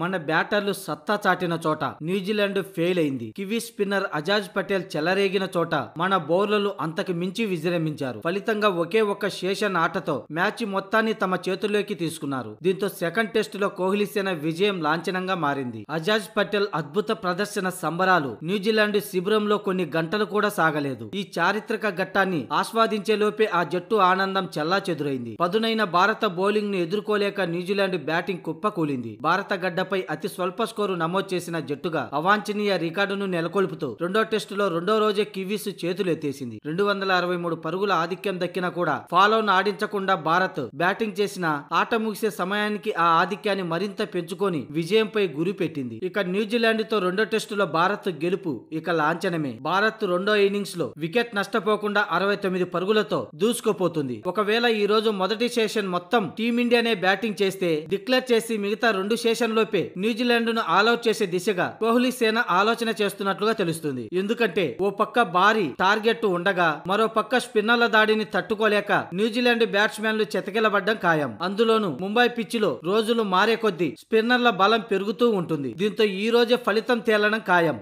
మన బ్యాటర్లు సత్తా చాటిన చోట న్యూజిలాండ్ ఫెయిల్ అయింది కివీ స్పిన్నర్ అజాజ్ పటేల్ చెలరేగిన చోట మన బౌలర్లు అంతకు మించి విజృంభించారు ఫలితంగా ఒకే ఒక్క శేషన్ ఆటతో మ్యాచ్ మొత్తాన్ని తమ చేతుల్లోకి తీసుకున్నారు దీంతో సెకండ్ టెస్ట్ లో కోహ్లీ సేన విజయం లాంఛనంగా మారింది అజాజ్ పటేల్ అద్భుత ప్రదర్శన సంబరాలు న్యూజిలాండ్ శిబిరంలో కొన్ని గంటలు కూడా సాగలేదు ఈ చారిత్రక ఘట్టాన్ని ఆస్వాదించేలోపే ఆ జట్టు ఆనందం చల్లా చెదురైంది పదునైన భారత బౌలింగ్ ను ఎదుర్కోలేక న్యూజిలాండ్ బ్యాటింగ్ కుప్పకూలింది భారత గడ్డ గడ్డపై అతి స్వల్ప స్కోరు నమోదు చేసిన జట్టుగా అవాంఛనీయ రికార్డును నెలకొల్పుతూ రెండో టెస్టులో రెండో రోజే కివీస్ చేతులెత్తేసింది రెండు వందల అరవై మూడు పరుగుల ఆధిక్యం దక్కినా కూడా ఫాలోను ఆడించకుండా భారత్ బ్యాటింగ్ చేసిన ఆట ముగిసే సమయానికి ఆ ఆధిక్యాన్ని మరింత పెంచుకొని విజయంపై గురి పెట్టింది ఇక న్యూజిలాండ్ తో రెండో టెస్టులో భారత్ గెలుపు ఇక లాంఛనమే భారత్ రెండో ఇన్నింగ్స్ లో వికెట్ నష్టపోకుండా అరవై తొమ్మిది పరుగులతో దూసుకుపోతుంది ఒకవేళ ఈ రోజు మొదటి సెషన్ మొత్తం టీమిండియానే బ్యాటింగ్ చేస్తే డిక్లేర్ చేసి మిగతా రెండు సెషన్లో లోపే న్యూజిలాండ్ ను ఆల్అౌట్ చేసే దిశగా కోహ్లీ సేన ఆలోచన చేస్తున్నట్లుగా తెలుస్తుంది ఎందుకంటే ఓ పక్క భారీ టార్గెట్ ఉండగా మరో పక్క స్పిన్నర్ల దాడిని తట్టుకోలేక న్యూజిలాండ్ బ్యాట్స్మెన్లు చెతకిలబడ్డం ఖాయం అందులోనూ ముంబై పిచ్చిలో రోజులు మారే కొద్దీ స్పిన్నర్ల బలం పెరుగుతూ ఉంటుంది దీంతో ఈ రోజే ఫలితం తేలడం ఖాయం